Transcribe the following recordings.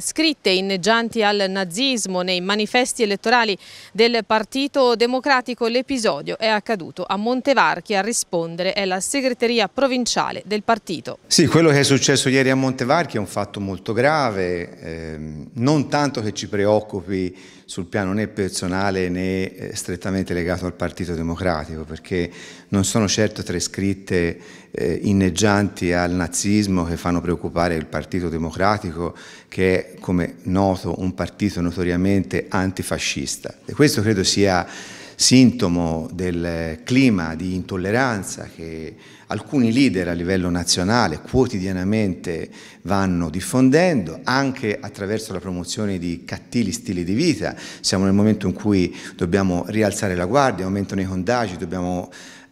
scritte inneggianti al nazismo nei manifesti elettorali del Partito Democratico. L'episodio è accaduto a Montevarchi, a rispondere è la segreteria provinciale del partito. Sì, quello che è successo ieri a Montevarchi è un fatto molto grave, ehm, non tanto che ci preoccupi sul piano né personale né eh, strettamente legato al Partito Democratico, perché non sono certo tre scritte eh, inneggianti al nazismo che fanno preoccupare il Partito Democratico che è come noto, un partito notoriamente antifascista. E questo credo sia sintomo del clima di intolleranza che alcuni leader a livello nazionale quotidianamente vanno diffondendo anche attraverso la promozione di cattivi stili di vita. Siamo nel momento in cui dobbiamo rialzare la guardia, aumentano i contagi, dobbiamo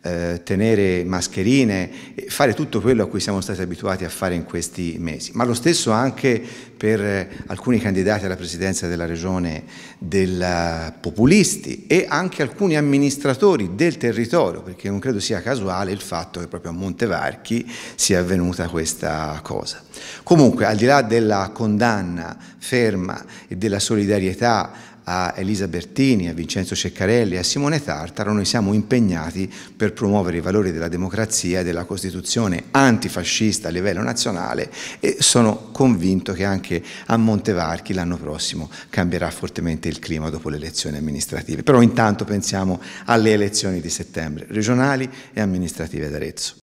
eh, tenere mascherine, fare tutto quello a cui siamo stati abituati a fare in questi mesi. Ma lo stesso anche per eh, alcuni candidati alla presidenza della regione del eh, populisti e anche alcuni amministratori del territorio, perché non credo sia casuale il fatto che proprio a Montevarchi sia avvenuta questa cosa. Comunque, al di là della condanna ferma e della solidarietà a Elisa Bertini, a Vincenzo Ceccarelli, a Simone Tartaro, noi siamo impegnati per promuovere i valori della democrazia e della Costituzione antifascista a livello nazionale e sono convinto che anche a Montevarchi l'anno prossimo cambierà fortemente il clima dopo le elezioni amministrative. Però intanto pensiamo alle elezioni di settembre, regionali e amministrative d'Arezzo.